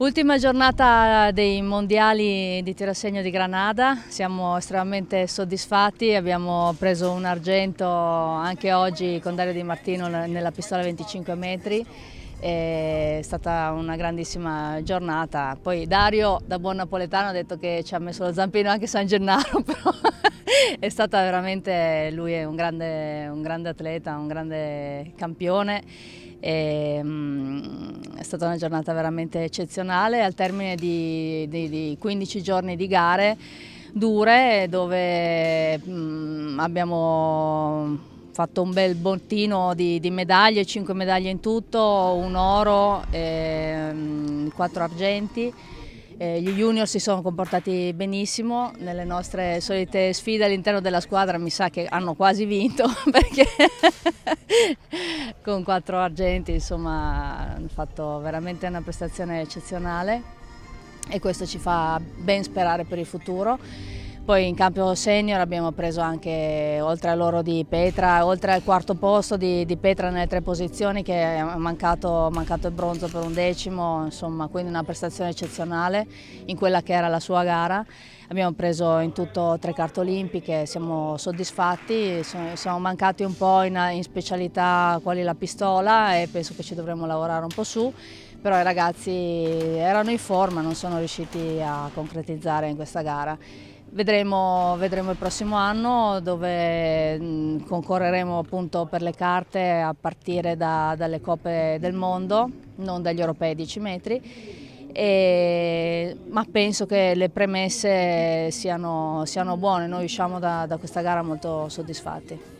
Ultima giornata dei mondiali di tiro a segno di Granada, siamo estremamente soddisfatti, abbiamo preso un argento anche oggi con Dario Di Martino nella pistola 25 metri, è stata una grandissima giornata, poi Dario da buon napoletano ha detto che ci ha messo lo zampino anche San Gennaro però è stata veramente, lui è un grande, un grande atleta, un grande campione. E, mh, mm, è stata una giornata veramente eccezionale al termine di, di, di 15 giorni di gare dure dove mh, mm, abbiamo fatto un bel bottino di, di, medaglie, 5 medaglie in tutto, un oro, e, 4 mm, argenti. Eh, gli junior si sono comportati benissimo nelle nostre solite sfide all'interno della squadra, mi sa che hanno quasi vinto perché con quattro argenti insomma, hanno fatto veramente una prestazione eccezionale e questo ci fa ben sperare per il futuro. Poi in campo senior abbiamo preso anche, oltre all'oro di Petra, oltre al quarto posto di, di, Petra nelle tre posizioni che è mancato, mancato il bronzo per un decimo, insomma quindi una prestazione eccezionale in quella che era la sua gara. Abbiamo preso in tutto tre carte olimpiche, siamo soddisfatti, siamo mancati un po' in, in specialità quali la pistola e penso che ci dovremmo lavorare un po' su, però i ragazzi erano in forma, non sono riusciti a concretizzare in questa gara. Vedremo, vedremo, il prossimo anno dove concorreremo appunto per le carte a partire da, dalle coppe del mondo, non dagli europei 10 metri, e, ma penso che le premesse siano, siano buone, noi usciamo da, da questa gara molto soddisfatti.